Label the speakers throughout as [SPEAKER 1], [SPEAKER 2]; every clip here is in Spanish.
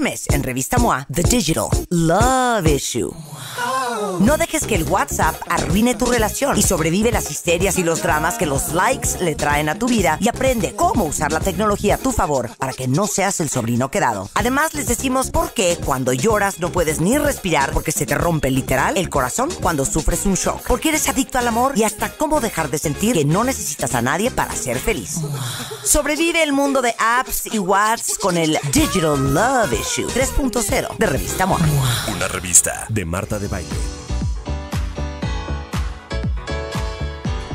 [SPEAKER 1] mes en revista MOA, The Digital Love Issue. No dejes que el WhatsApp arruine tu relación y sobrevive las histerias y los dramas que los likes le traen a tu vida y aprende cómo usar la tecnología a tu favor para que no seas el sobrino quedado. Además, les decimos por qué cuando lloras no puedes ni respirar porque se te rompe literal el corazón cuando sufres un shock. Porque eres adicto al amor y hasta cómo dejar de sentir que no necesitas a nadie para ser feliz. Sobrevive el mundo de apps y WhatsApp con el Digital Love Issue 3.0 de Revista Moa. Una revista de Marta de Baile.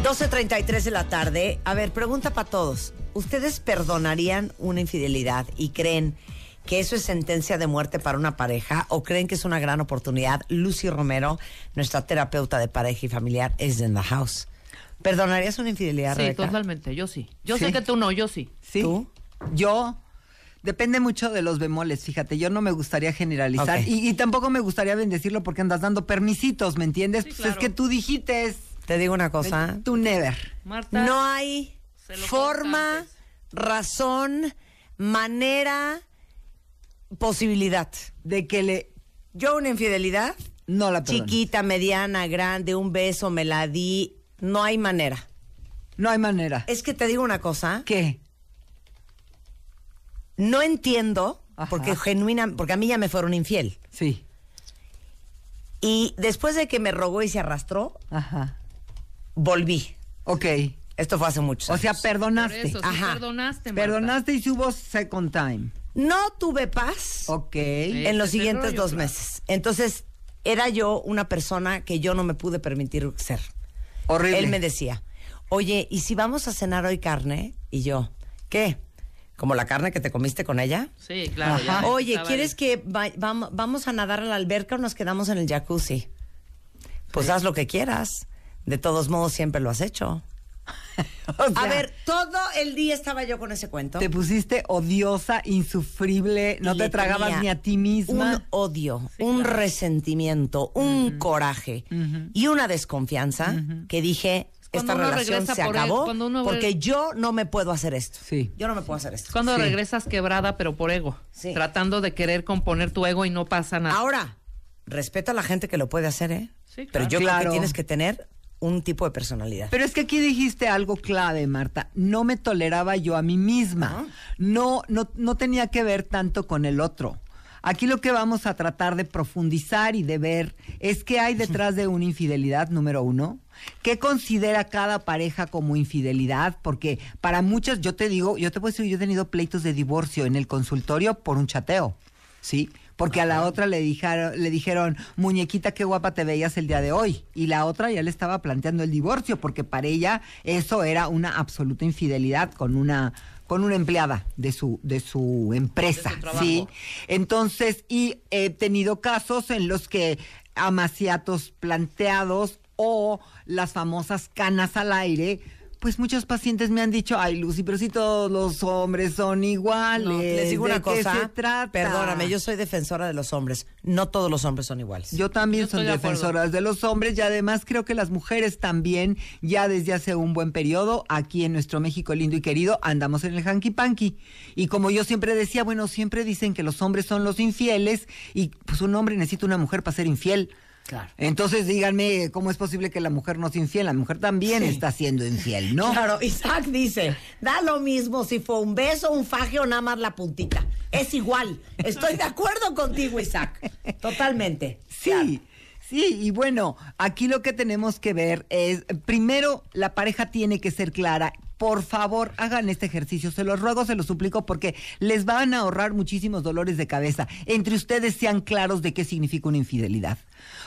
[SPEAKER 1] 12.33 de la tarde. A ver, pregunta para todos. ¿Ustedes perdonarían una infidelidad y creen que eso es sentencia de muerte para una pareja o creen que es una gran oportunidad? Lucy Romero, nuestra terapeuta de pareja y familiar, es in the house. ¿Perdonarías una infidelidad, Sí,
[SPEAKER 2] totalmente, yo sí. Yo sé que tú no, yo sí.
[SPEAKER 3] ¿Tú? Yo... Depende mucho de los bemoles, fíjate, yo no me gustaría generalizar y, tampoco me gustaría bendecirlo porque andas dando permisitos, ¿me entiendes? Pues es que tú dijiste... Te digo una cosa. ¿eh? Tu never. no hay
[SPEAKER 1] forma,
[SPEAKER 3] razón, manera,
[SPEAKER 1] posibilidad. De que le. Yo una infidelidad. No la Chiquita, mediana, grande, un beso, me la di. No hay manera. No hay manera. Es que te digo una cosa. ¿eh? ¿Qué? No entiendo, porque genuina, porque a mí ya me fueron infiel. Sí. Y después de que me rogó y se arrastró, Ajá volví. Ok. Esto fue hace mucho, O sea, perdonaste. Perdonaste, Perdonaste y subo second time. No tuve paz. Ok. en los siguientes dos meses. Entonces, era yo una persona que yo no me pude permitir ser. Horrible. Él me decía, oye, ¿y si vamos a cenar hoy carne? Y yo, ¿qué? ¿Como la carne que te comiste con ella? Sí, claro. oye, ¿quieres que vamos a nadar a la alberca o nos quedamos en el jacuzzi? Pues haz lo que quieras. De todos modos, siempre lo has hecho. a ver, todo el día estaba yo con ese cuento. Te pusiste odiosa, insufrible, no te tragabas ni a ti misma. Un odio, un resentimiento, un coraje y una desconfianza que dije, esta relación se acabó porque yo no me puedo hacer esto. Sí. Yo no me puedo hacer esto. Cuando regresas
[SPEAKER 2] quebrada, pero por ego.
[SPEAKER 1] Tratando de querer componer tu ego y no pasa nada. Ahora, respeta a la gente que lo puede hacer, ¿eh?
[SPEAKER 3] Sí, Pero yo claro. creo que tienes que
[SPEAKER 1] tener un tipo de personalidad.
[SPEAKER 3] Pero es que aquí dijiste algo clave, Marta. No me toleraba yo a mí misma. Ah. No, no, no tenía que ver tanto con el otro. Aquí lo que vamos a tratar de profundizar y de ver es qué hay detrás de una infidelidad, número uno. ¿Qué considera cada pareja como infidelidad? Porque para muchas, yo te digo, yo te puedo decir, yo he tenido pleitos de divorcio en el consultorio por un chateo. ¿sí? porque a la otra le dijeron, le dijeron, muñequita, qué guapa te veías el día de hoy. Y la otra ya le estaba planteando el divorcio, porque para ella eso era una absoluta infidelidad con una con una empleada de su de su empresa, sí. Entonces, y he tenido casos en los que amaciatos planteados o las famosas canas al aire pues muchos pacientes me han dicho, ay Lucy, pero si todos los hombres son iguales. les digo una cosa. Perdóname, yo soy defensora de los hombres.
[SPEAKER 1] No todos los hombres son iguales.
[SPEAKER 3] Yo también soy defensora de los hombres y además creo que las mujeres también, ya desde hace un buen periodo, aquí en nuestro México lindo y querido, andamos en el hanky panky. Y como yo siempre decía, bueno, siempre dicen que los hombres son los infieles y pues un hombre necesita una mujer para ser infiel. Claro. Entonces díganme, ¿cómo es posible que la mujer no sea infiel? La mujer también está siendo infiel, ¿no? Claro, Isaac dice, da lo mismo si fue un beso, un faje o nada más la puntita. Es igual. Estoy de acuerdo contigo, Isaac. Totalmente. Sí. Sí, y bueno, aquí lo que tenemos que ver es, primero, la pareja tiene que ser clara por favor, hagan este ejercicio. Se los ruego, se los suplico, porque les van a ahorrar muchísimos dolores de cabeza. Entre ustedes sean claros de qué significa una infidelidad.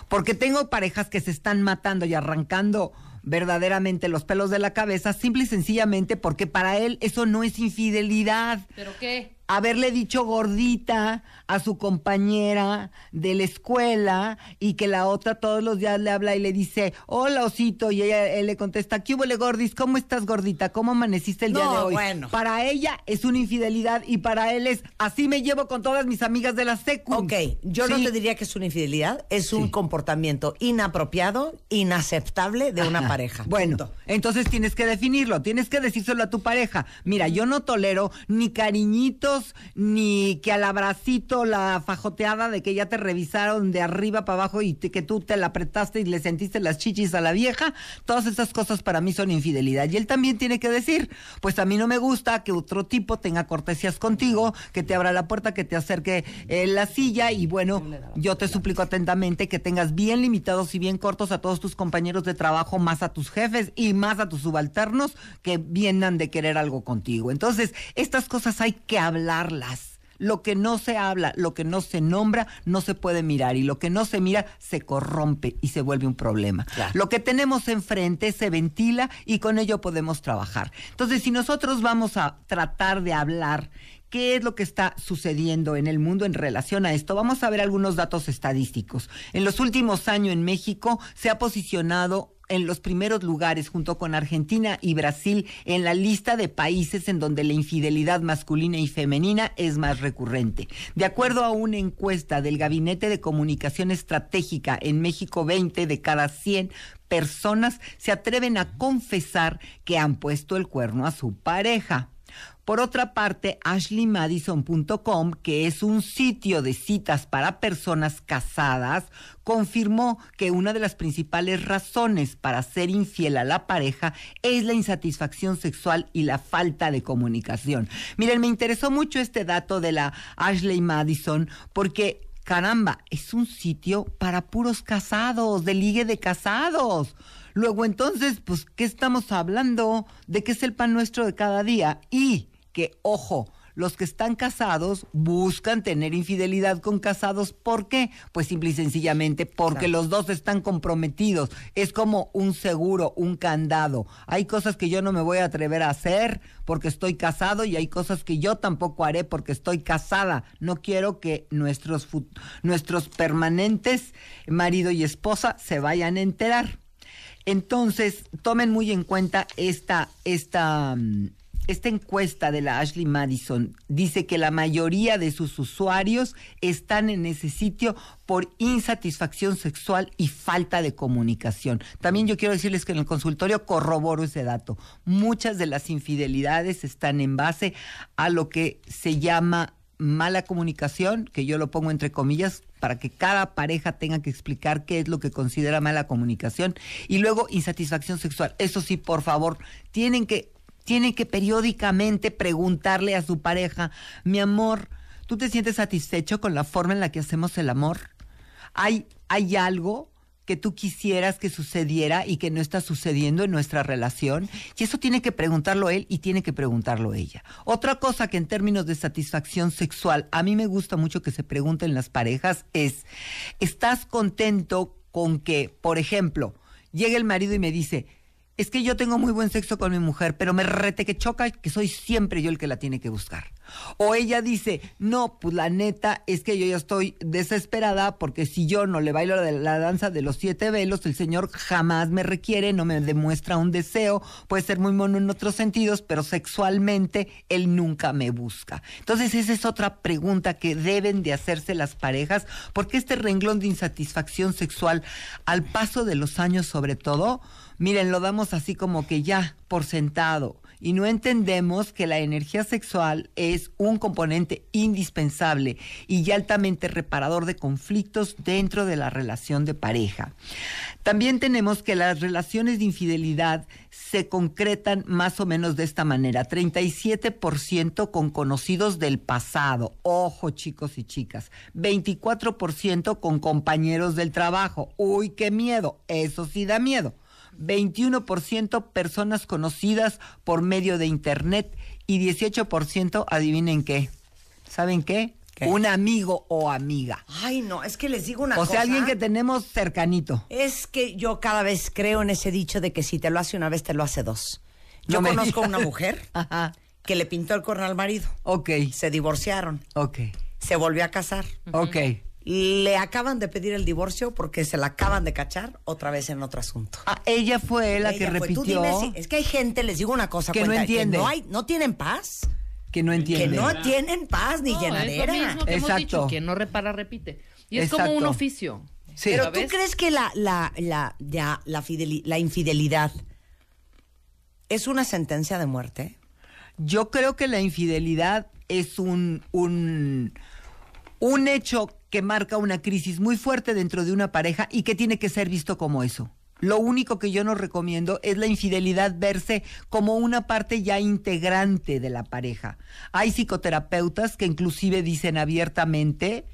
[SPEAKER 3] Porque tengo parejas que se están matando y arrancando verdaderamente los pelos de la cabeza, simple y sencillamente porque para él eso no es infidelidad. ¿Pero qué? haberle dicho gordita a su compañera de la escuela y que la otra todos los días le habla y le dice, hola osito, y ella le contesta, ¿qué hubo le gordis? ¿Cómo estás gordita? ¿Cómo amaneciste el día de hoy? Para ella es una infidelidad y para él es, así me llevo con todas mis amigas de la secu. Ok, yo no
[SPEAKER 1] te diría que es una infidelidad, es un comportamiento
[SPEAKER 3] inapropiado, inaceptable de una pareja. Bueno, entonces tienes que definirlo, tienes que decírselo a tu pareja. Mira, yo no tolero ni cariñito ni que al abracito la fajoteada de que ya te revisaron de arriba para abajo y que tú te la apretaste y le sentiste las chichis a la vieja. Todas esas cosas para mí son infidelidad. Y él también tiene que decir, pues a mí no me gusta que otro tipo tenga cortesías contigo, que te abra la puerta, que te acerque eh, la silla y bueno, yo te suplico atentamente que tengas bien limitados y bien cortos a todos tus compañeros de trabajo, más a tus jefes y más a tus subalternos que vienen de querer algo contigo. Entonces, estas cosas hay que hablar lo que no se habla, lo que no se nombra, no se puede mirar. Y lo que no se mira, se corrompe y se vuelve un problema. Lo que tenemos enfrente se ventila y con ello podemos trabajar. Entonces, si nosotros vamos a tratar de hablar qué es lo que está sucediendo en el mundo en relación a esto, vamos a ver algunos datos estadísticos. En los últimos años en México se ha posicionado en los primeros lugares junto con Argentina y Brasil en la lista de países en donde la infidelidad masculina y femenina es más recurrente. De acuerdo a una encuesta del Gabinete de Comunicación Estratégica en México, 20 de cada 100 personas se atreven a confesar que han puesto el cuerno a su pareja. Por otra parte, ashleymadison.com, que es un sitio de citas para personas casadas, confirmó que una de las principales razones para ser infiel a la pareja es la insatisfacción sexual y la falta de comunicación. Miren, me interesó mucho este dato de la Ashley Madison porque caramba, es un sitio para puros casados, de ligue de casados. Luego entonces, pues, ¿qué estamos hablando? ¿De qué es el pan nuestro de cada día? Y que, ojo, los que están casados buscan tener infidelidad con casados. ¿Por qué? Pues simple y sencillamente porque los dos están comprometidos. Es como un seguro, un candado. Hay cosas que yo no me voy a atrever a hacer porque estoy casado y hay cosas que yo tampoco haré porque estoy casada. No quiero que nuestros, nuestros permanentes, marido y esposa, se vayan a enterar. Entonces, tomen muy en cuenta esta, esta mm, esta encuesta de la Ashley Madison dice que la mayoría de sus usuarios están en ese sitio por insatisfacción sexual y falta de comunicación. También yo quiero decirles que en el consultorio corroboro ese dato. Muchas de las infidelidades están en base a lo que se llama mala comunicación, que yo lo pongo entre comillas, para que cada pareja tenga que explicar qué es lo que considera mala comunicación. Y luego insatisfacción sexual. Eso sí, por favor, tienen que tiene que periódicamente preguntarle a su pareja, mi amor, ¿tú te sientes satisfecho con la forma en la que hacemos el amor? ¿Hay, hay algo que tú quisieras que sucediera y que no está sucediendo en nuestra relación? Y eso tiene que preguntarlo él y tiene que preguntarlo ella. Otra cosa que en términos de satisfacción sexual a mí me gusta mucho que se pregunten las parejas es, ¿estás contento con que, por ejemplo, llegue el marido y me dice, es que yo tengo muy buen sexo con mi mujer, pero me rete que choca que soy siempre yo el que la tiene que buscar. O ella dice, no, pues la neta es que yo ya estoy desesperada porque si yo no le bailo la, danza de los siete velos, el señor jamás me requiere, no me demuestra un deseo, puede ser muy mono en otros sentidos, pero sexualmente él nunca me busca. Entonces esa es otra pregunta que deben de hacerse las parejas, porque este renglón de insatisfacción sexual al paso de los años sobre todo, miren, lo damos así como que ya por sentado y no entendemos que la energía sexual es un componente indispensable y altamente reparador de conflictos dentro de la relación de pareja. También tenemos que las relaciones de infidelidad se concretan más o menos de esta manera, 37% con conocidos del pasado, ojo chicos y chicas, 24% con compañeros del trabajo, uy, qué miedo, eso sí da miedo. 21% personas conocidas por medio de Internet y 18%, adivinen qué, ¿saben qué? Un amigo o amiga.
[SPEAKER 1] Ay, no, es que les digo una cosa. O sea, alguien que
[SPEAKER 3] tenemos cercanito.
[SPEAKER 1] Es que yo cada vez creo en ese dicho de que si te lo hace una vez, te lo hace dos. Yo conozco a una mujer que le pintó el cuerno al marido. Ok. Se divorciaron. Ok. Se volvió a casar. Ok le acaban de pedir el divorcio porque se la acaban de cachar otra vez en otro asunto. Ah, ella fue la que repitió. es que hay gente, les digo una cosa, que no entiende. Que no, tienen paz. Que no entienden. Que no tienen paz ni llenadera. que Exacto. Hemos quien
[SPEAKER 2] no repara, repite.
[SPEAKER 1] Y es como un oficio. Pero tú crees que la, la infidelidad es una sentencia de
[SPEAKER 3] muerte. Yo creo que la infidelidad es un, un, un hecho que marca una crisis muy fuerte dentro de una pareja y que tiene que ser visto como eso. Lo único que yo no recomiendo es la infidelidad verse como una parte ya integrante de la pareja. Hay psicoterapeutas que inclusive dicen abiertamente,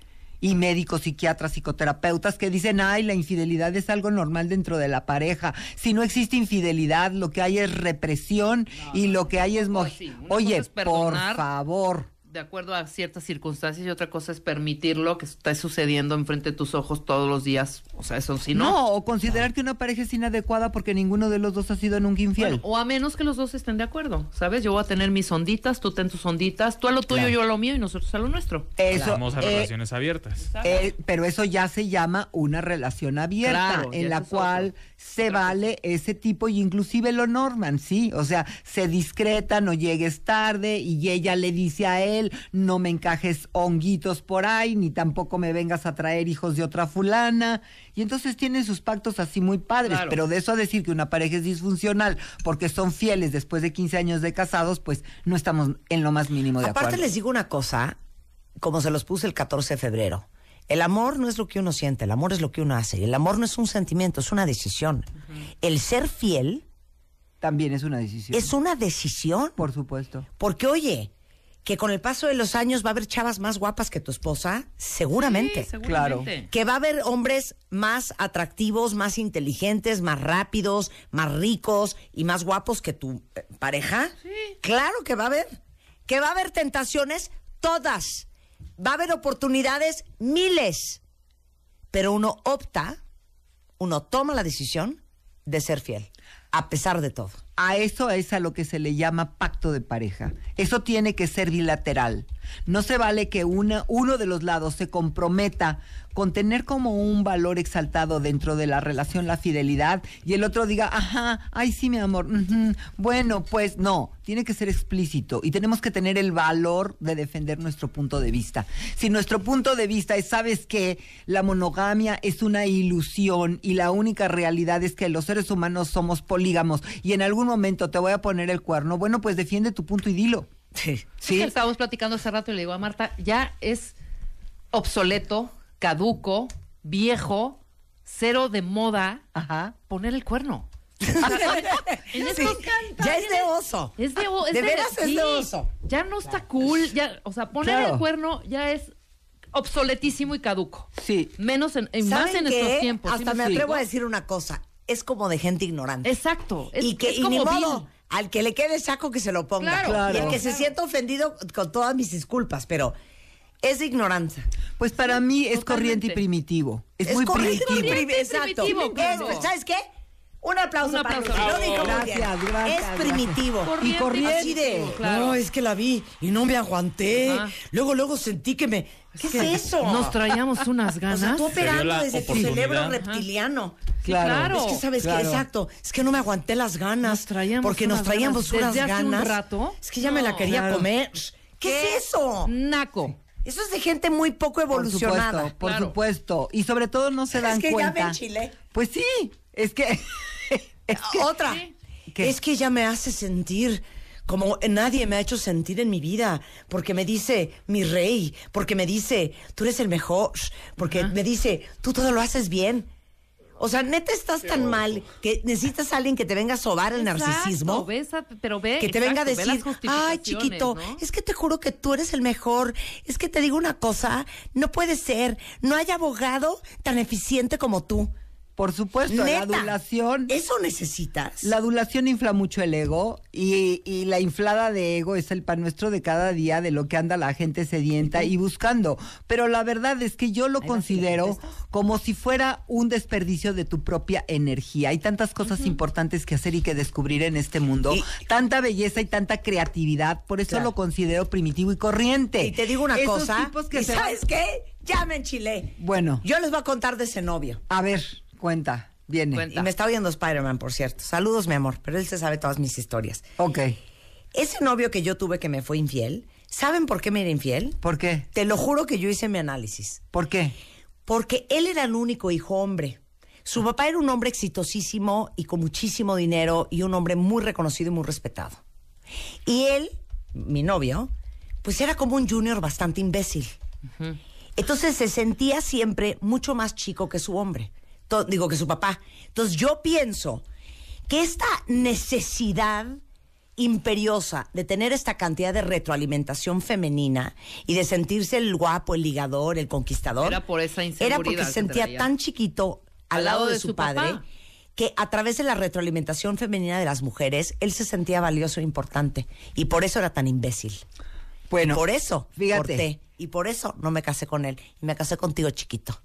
[SPEAKER 3] y médicos, psiquiatras, psicoterapeutas que dicen, ay, la infidelidad es algo normal dentro de la pareja. Si no existe infidelidad, lo que hay es represión y lo que hay es... Mo Oye, por favor
[SPEAKER 2] de acuerdo a ciertas circunstancias y otra cosa es permitirlo que está sucediendo enfrente de tus ojos todos los días. O sea, eso sí no. No,
[SPEAKER 3] o considerar que una pareja es inadecuada porque ninguno de los dos ha sido nunca infiel.
[SPEAKER 2] o a menos que los dos estén de acuerdo, ¿sabes? Yo voy a tener mis onditas, tú ten tus onditas, tú a lo tuyo, yo a lo mío y nosotros a lo nuestro. Eso, Vamos a eh, relaciones
[SPEAKER 3] abiertas. Eh, pero eso ya se llama una relación abierta en la cual se vale ese tipo y inclusive lo norman, ¿sí? O sea, se discreta, no llegues tarde y ella le dice a él no me encajes honguitos por ahí, ni tampoco me vengas a traer hijos de otra fulana. Y entonces tienen sus pactos así muy padres, pero de eso a decir que una pareja es disfuncional porque son fieles después de 15 años de casados, pues no estamos en lo más mínimo de acuerdo. Aparte les digo una cosa, como se los puse
[SPEAKER 1] el 14 de febrero. El amor no es lo que uno siente, el amor es lo que uno hace. El amor no es un sentimiento, es una decisión. El ser fiel. También es una decisión. Es una decisión. Por supuesto. Porque, oye, que con el paso de los años va a haber chavas más guapas que tu esposa, seguramente. Claro. Que va a haber hombres más atractivos, más inteligentes, más rápidos, más ricos y más guapos que tu eh, pareja. Sí. Claro que va a haber. Que va a haber tentaciones todas. Va a haber oportunidades miles. Pero uno opta, uno toma
[SPEAKER 3] la decisión de ser fiel a pesar de todo. A eso es a lo que se le llama pacto de pareja. Eso tiene que ser bilateral. No se vale que uno de los lados se comprometa con tener como un valor exaltado dentro de la relación la fidelidad y el otro diga, ajá, ay sí, mi amor, bueno, pues no, tiene que ser explícito y tenemos que tener el valor de defender nuestro punto de vista. Si nuestro punto de vista es, sabes que la monogamia es una ilusión y la única realidad es que los seres humanos somos polígamos y en algún momento te voy a poner el cuerno, bueno, pues defiende tu punto y dilo. Sí. ¿Sí?
[SPEAKER 2] Estábamos platicando hace rato y le digo a Marta, ya es obsoleto, caduco, viejo, cero de moda, Ajá. poner el cuerno. en ya es de oso. Es de, veras es de oso. Ya no está cool. Ya, o sea, poner el cuerno ya es obsoletísimo y caduco. Sí. Menos en, más en estos tiempos. Hasta me, atrevo a decir una
[SPEAKER 1] cosa. Es como de gente ignorante. Exacto. y que al que le quede saco que se lo ponga. y el que se sienta ofendido con todas mis disculpas, pero es ignorancia.
[SPEAKER 3] Pues para mí es corriente y primitivo. Es, muy primitivo. primitivo. Exacto. Primitivo. ¿Sabes qué? Un aplauso, para ti! Es primitivo. y corriente. No,
[SPEAKER 1] es que la vi y no me aguanté. Luego, luego sentí que me. ¿Qué es, eso? Nos traíamos unas ganas. ¡Estás operando desde tu cerebro reptiliano. Claro. Es que sabes que, exacto, es que no me aguanté las ganas. Nos traíamos porque nos traíamos unas desde ganas. rato. Es que ya me la quería comer.
[SPEAKER 3] ¿Qué, es eso? Naco. Eso es de gente muy poco evolucionada. Por supuesto, Y sobre todo no se dan cuenta. Es que ya me enchilé. Pues sí,
[SPEAKER 1] Es que. Otra. Es que ella me hace sentir como nadie me ha hecho sentir en mi vida, porque me dice mi rey, porque me dice tú eres el mejor, porque me dice tú todo lo haces bien. O sea, neta estás tan mal que necesitas a alguien que te venga a sobar el narcisismo.
[SPEAKER 2] pero ve, que te venga
[SPEAKER 1] a decir, ay chiquito, es que te juro que tú eres el mejor. Es que te digo una cosa,
[SPEAKER 3] no puede ser, no hay abogado tan eficiente como tú. Por supuesto, la adulación. ¿Eso necesitas? La adulación infla mucho el ego y, y, la inflada de ego es el pan nuestro de cada día, de lo que anda la gente sedienta y buscando. Pero la verdad es que yo lo considero como si fuera un desperdicio de tu propia energía. Hay tantas cosas importantes que hacer y que descubrir en este mundo, tanta belleza y tanta creatividad. Por eso lo considero primitivo y corriente. Y te digo una cosa. ¿Sabes qué? Ya me Bueno. Yo les voy a contar de ese novio. A ver. Cuenta,
[SPEAKER 1] viene. Y me está oyendo Spider-Man, por cierto. Saludos, mi amor, pero él se sabe todas mis historias. Ok. Ese novio que yo tuve que me fue infiel, ¿saben por qué me era infiel? ¿Por qué? Te lo juro que yo hice mi análisis. ¿Por qué? Porque él era el único hijo hombre. Su papá era un hombre exitosísimo y con muchísimo dinero y un hombre muy reconocido y muy respetado. Y él, mi novio, pues era como un junior bastante imbécil. Entonces se sentía siempre mucho más chico que su hombre digo que su papá. Entonces yo pienso que esta necesidad imperiosa de tener esta cantidad de retroalimentación femenina y de sentirse el guapo, el ligador, el conquistador. Era por esa inseguridad. Era porque se sentía tan chiquito al, lado, de, su, padre que a través de la retroalimentación femenina de las mujeres, él se sentía valioso e importante. Y por eso era tan imbécil. Bueno. Y por eso fíjate. y por eso no me casé con él. Y me casé contigo, chiquito.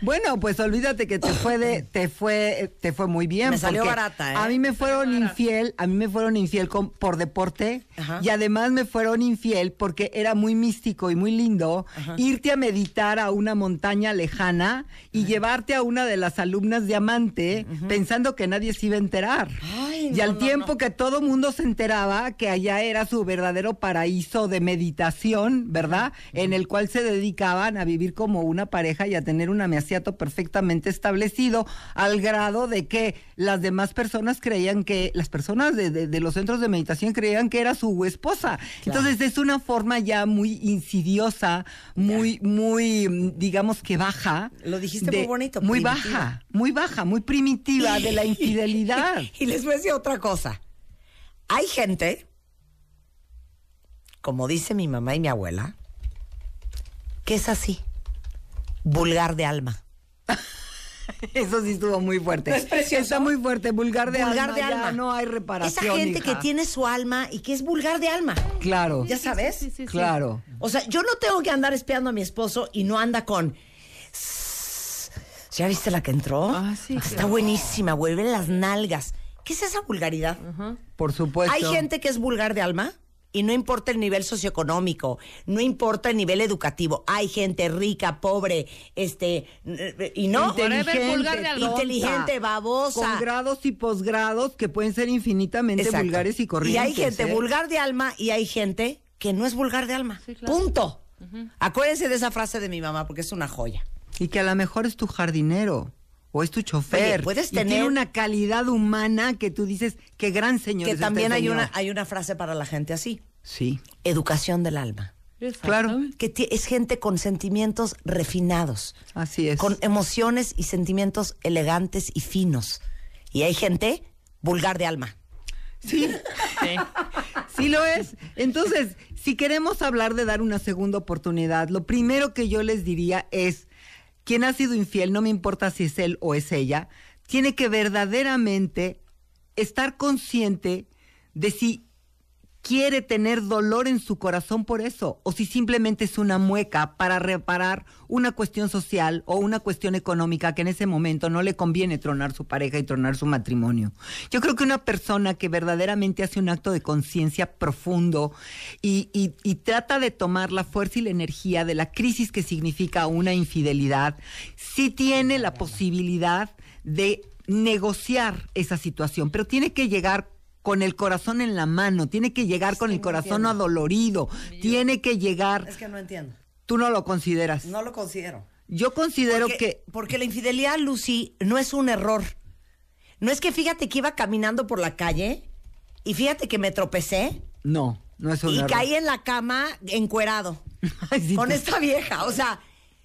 [SPEAKER 3] Bueno, pues olvídate que te fue te fue, te fue muy bien. Me salió barata, ¿eh? A mí me fueron infiel, a mí me fueron infiel por deporte y además me fueron infiel porque era muy místico y muy lindo irte a meditar a una montaña lejana y llevarte a una de las alumnas diamante pensando que nadie se iba a enterar. ¡Ah! y al tiempo que todo mundo se enteraba que allá era su verdadero paraíso de meditación, ¿verdad? En el cual se dedicaban a vivir como una pareja y a tener un ameasiato perfectamente establecido, al grado de que las demás personas creían que, las personas de, los centros de meditación creían que era su esposa. Entonces es una forma ya muy insidiosa, muy, muy, digamos que baja. Lo dijiste muy bonito. Muy baja, muy baja, muy primitiva de la infidelidad. y les voy otra cosa. Hay gente,
[SPEAKER 1] como dice mi mamá y mi abuela, que es así, vulgar de alma.
[SPEAKER 3] Eso sí estuvo muy fuerte. es Está muy fuerte, vulgar de vulgar De alma. no hay reparación. Esa gente que tiene
[SPEAKER 1] su alma y que es vulgar de alma.
[SPEAKER 3] Claro. ¿Ya sabes? claro.
[SPEAKER 1] O sea, yo no tengo que andar espiando a mi esposo y no anda con. ¿Ya viste la que entró? Ah, sí, Está buenísima, vuelve las nalgas. ¿Qué es esa vulgaridad?
[SPEAKER 3] Por supuesto. Hay gente
[SPEAKER 1] que es vulgar de alma y no importa el nivel socioeconómico, no importa el nivel educativo. Hay gente rica, pobre, este, y no inteligente, vulgar de inteligente babosa. Con grados
[SPEAKER 3] y posgrados que pueden ser infinitamente vulgares y corrientes. Y hay gente ¿eh? vulgar de alma y hay gente que no es vulgar de alma. Punto.
[SPEAKER 1] Acuérdense de esa frase de mi mamá porque es una joya.
[SPEAKER 3] Y que a lo mejor es tu jardinero o es tu chofer. puedes tener una calidad humana que tú dices, qué gran señor. Que este también hay una
[SPEAKER 1] hay una frase para la gente así. Sí. Educación del alma. Claro. Que es gente con sentimientos refinados. Así es. Con emociones y sentimientos elegantes y finos. Y hay gente vulgar de alma.
[SPEAKER 3] sí. Sí lo es. Entonces, si queremos hablar de dar una segunda oportunidad, lo primero que yo les diría es quien ha sido infiel, no me importa si es él o es ella, tiene que verdaderamente estar consciente de si quiere tener dolor en su corazón por eso, o si simplemente es una mueca para reparar una cuestión social o una cuestión económica que en ese momento no le conviene tronar su pareja y tronar su matrimonio. Yo creo que una persona que verdaderamente hace un acto de conciencia profundo y, trata de tomar la fuerza y la energía de la crisis que significa una infidelidad, sí tiene la posibilidad de negociar esa situación, pero tiene que llegar con el corazón en la mano, tiene que llegar con el corazón adolorido, tiene que llegar... Es que no entiendo. Tú no lo consideras. No
[SPEAKER 1] lo considero.
[SPEAKER 3] Yo considero que...
[SPEAKER 1] Porque la infidelidad, Lucy, no es un error. No es que fíjate que iba caminando por la calle y fíjate que me tropecé.
[SPEAKER 3] No, no es un error. Y caí
[SPEAKER 1] en la cama encuerado con esta vieja. O sea,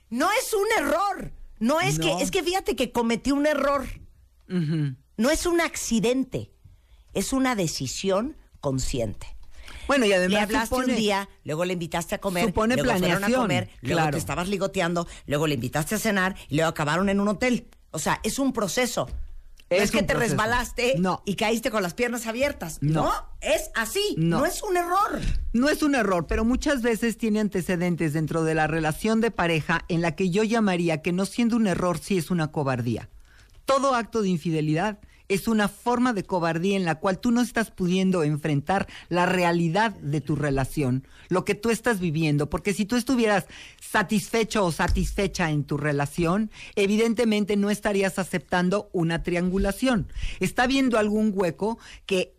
[SPEAKER 1] no es un error. No es que, es que fíjate que cometí un error. No es un accidente. Es una decisión consciente. Bueno, y además le hablaste un día, luego le invitaste a comer, supone luego a comer, claro. te estabas ligoteando, luego le invitaste a cenar y luego acabaron en un hotel. O sea, es un proceso.
[SPEAKER 3] Es, que te resbalaste
[SPEAKER 1] y caíste con las piernas abiertas. No. Es así. no. es
[SPEAKER 3] un error. No es un error, pero muchas veces tiene antecedentes dentro de la relación de pareja en la que yo llamaría que no siendo un error sí es una cobardía. Todo acto de infidelidad es una forma de cobardía en la cual tú no estás pudiendo enfrentar la realidad de tu relación, lo que tú estás viviendo, porque si tú estuvieras satisfecho o satisfecha en tu relación, evidentemente no estarías aceptando una triangulación. Está viendo algún hueco que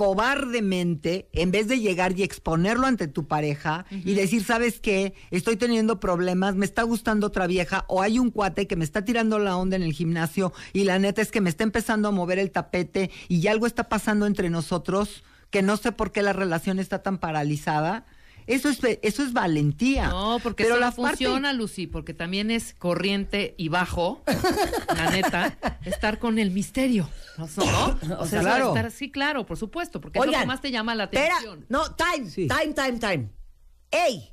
[SPEAKER 3] cobardemente, en vez de llegar y exponerlo ante tu pareja y decir, ¿sabes qué? Estoy teniendo problemas, me está gustando otra vieja o hay un cuate que me está tirando la onda en el gimnasio y la neta es que me está empezando a mover el tapete y algo está pasando entre nosotros que no sé por qué la relación está tan paralizada eso es, eso es valentía. No, porque Pero la funciona,
[SPEAKER 2] Lucy, porque también es corriente y bajo, la neta, estar con el misterio. ¿No? O sí, claro, por
[SPEAKER 1] supuesto, porque lo que más te llama la atención. no, time, time, time, time. ¡Ey!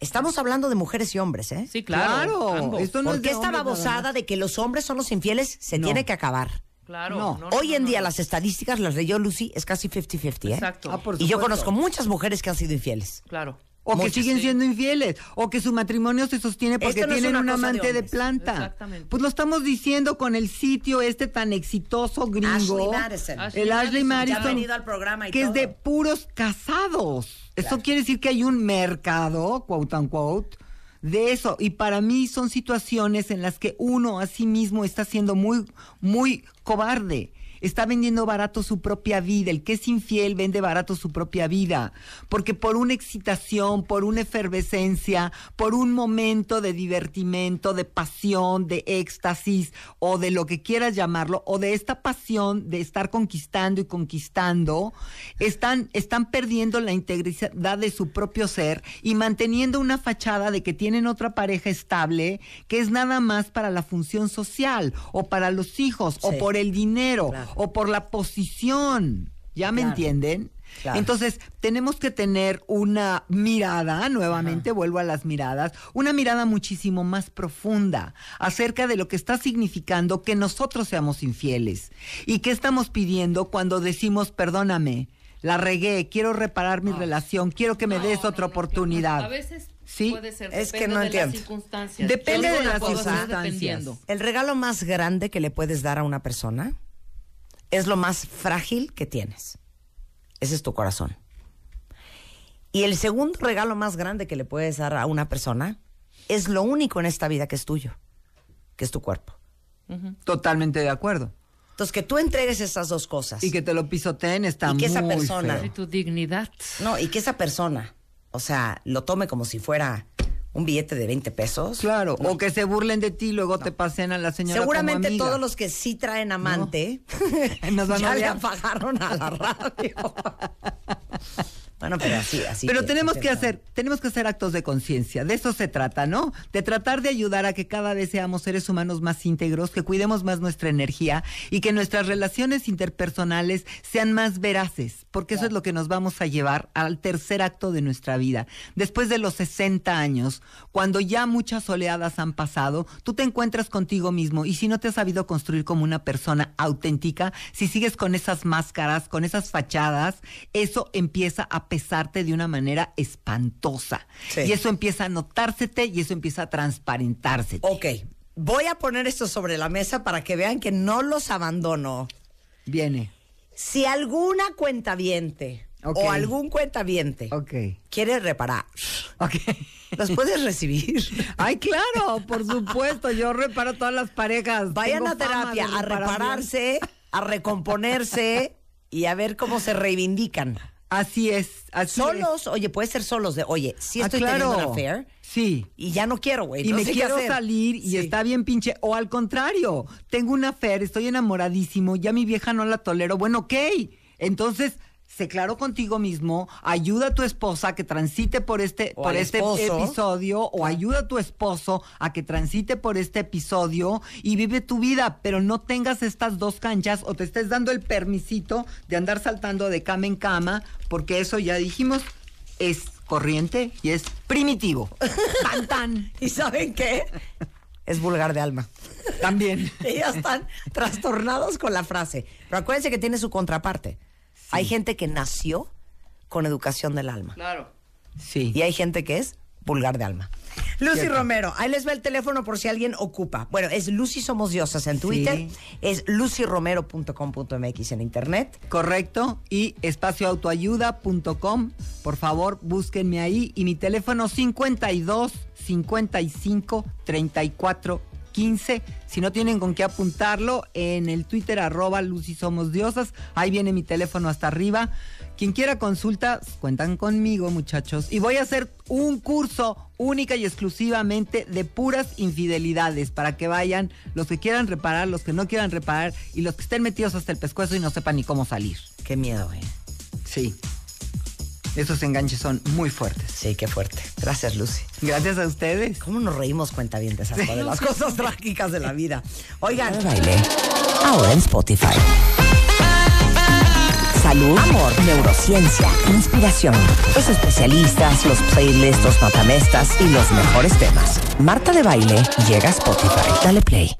[SPEAKER 1] Estamos hablando de mujeres y hombres, ¿eh? Sí, claro. Porque esta babosada de que los hombres son los infieles se tiene que acabar.
[SPEAKER 2] No. Hoy
[SPEAKER 1] en día las estadísticas las leyó Lucy, es casi 50-50. ¿eh? Ah, exacto. Ah, y yo conozco muchas mujeres que han sido infieles. Claro. O que siguen
[SPEAKER 3] siendo infieles, o que su matrimonio se sostiene porque tienen un amante de, planta. Exactamente. Pues lo estamos diciendo con el sitio este tan exitoso gringo. Ashley Madison. el Ashley Madison. venido al
[SPEAKER 1] programa que es de
[SPEAKER 3] puros casados. Esto Eso quiere decir que hay un mercado, quote unquote, de eso. Y para mí son situaciones en las que uno a sí mismo está siendo muy, muy cobarde está vendiendo barato su propia vida. El que es infiel vende barato su propia vida. Porque por una excitación, por una efervescencia, por un momento de divertimento, de pasión, de éxtasis o de lo que quieras llamarlo, o de esta pasión de estar conquistando y conquistando, están, están perdiendo la integridad de su propio ser y manteniendo una fachada de que tienen otra pareja estable que es nada más para la función social o para los hijos o por el dinero o por la posición. ¿Ya me entienden? Entonces, tenemos que tener una mirada, nuevamente vuelvo a las miradas, una mirada muchísimo más profunda acerca de lo que está significando que nosotros seamos infieles y qué estamos pidiendo cuando decimos, perdóname, la regué, quiero reparar mi ah. relación, quiero que me des otra oportunidad. A
[SPEAKER 2] veces puede ser, es que no de Las circunstancias. Depende de las circunstancias.
[SPEAKER 1] El regalo más grande que le puedes dar a una persona es lo más frágil que tienes. Ese es tu corazón. Y el segundo regalo más grande que le puedes dar a una persona es lo único en esta vida que es tuyo, que es tu cuerpo. Totalmente de acuerdo. Entonces, que tú entregues esas dos cosas. Y que te lo
[SPEAKER 3] pisoteen está Y que esa persona... Y tu dignidad.
[SPEAKER 1] No, y que esa persona, o sea, lo
[SPEAKER 3] tome como si fuera un billete de 20 pesos. Claro, o que se burlen de ti y luego te pasen a la señora. Seguramente todos
[SPEAKER 1] los que sí traen amante Nos van a le apagaron a la radio.
[SPEAKER 3] bueno, pero así, así. Pero tenemos que, hacer, tenemos que hacer actos de conciencia. De eso se trata, ¿no? De tratar de ayudar a que cada vez seamos seres humanos más íntegros, que cuidemos más nuestra energía y que nuestras relaciones interpersonales sean más veraces porque eso es lo que nos vamos a llevar al tercer acto de nuestra vida. Después de los 60 años, cuando ya muchas oleadas han pasado, tú te encuentras contigo mismo y si no te has sabido construir como una persona auténtica, si sigues con esas máscaras, con esas fachadas, eso empieza a pesarte de una manera espantosa. Y eso empieza a notársete y eso empieza a transparentarse. Ok, voy a poner
[SPEAKER 1] esto sobre la mesa para que vean que no los abandono. Viene. Si alguna cuenta okay. o algún cuentaviente okay. quiere reparar, okay. ¿las puedes recibir? Ay, claro, por supuesto, yo reparo todas las
[SPEAKER 3] parejas. Vayan a terapia, a repararse,
[SPEAKER 1] a recomponerse y a ver cómo se reivindican. Así es. solos, oye, puede ser solos de, oye, si ah, estoy claro. teniendo una affair, Sí. Y ya no quiero, güey. Y me quiero salir
[SPEAKER 3] y está bien pinche. O al contrario, tengo una fer, estoy enamoradísimo, ya mi vieja no la tolero. Bueno, ok. Entonces, sé claro contigo mismo, ayuda a tu esposa que transite por este, por este episodio, o ayuda a tu esposo a que transite por este episodio y vive tu vida, pero no tengas estas dos canchas o te estés dando el permisito de andar saltando de cama en cama, porque eso ya dijimos es corriente y es primitivo. Tan, tan. ¿Y saben qué? Es vulgar de alma.
[SPEAKER 1] También. Ellos están trastornados con la frase. Pero acuérdense que tiene su contraparte. Hay gente que nació con educación del alma. Claro. Sí. Y hay gente que es pulgar de alma. Lucy Romero, ahí les va el teléfono por si alguien ocupa. Bueno, es Lucy
[SPEAKER 3] Somos Diosas en Twitter, es lucyromero.com.mx en internet. Correcto, y espacioautoayuda.com. Por favor, búsquenme ahí y mi teléfono 52 55 34 15. Si no tienen con qué apuntarlo, en el Twitter arroba Somos Diosas. Ahí viene mi teléfono hasta arriba. Quien quiera consulta, cuentan conmigo, muchachos. Y voy a hacer un curso única y exclusivamente de puras infidelidades para que vayan los que quieran reparar, los que no quieran reparar y los que estén metidos hasta el pescuezo y no sepan ni cómo salir. Qué miedo, ¿eh? Sí. Esos enganches son muy fuertes. Sí, qué fuerte. Gracias, Lucy. Gracias a ustedes. ¿Cómo nos reímos cuenta bien de esas las cosas
[SPEAKER 1] trágicas de la vida? Oigan. Baile. Ahora en Spotify. Salud, amor, neurociencia, inspiración. Los especialistas, los playlists,
[SPEAKER 3] los matamestas y los mejores temas. Marta de Baile llega a Spotify. Dale play.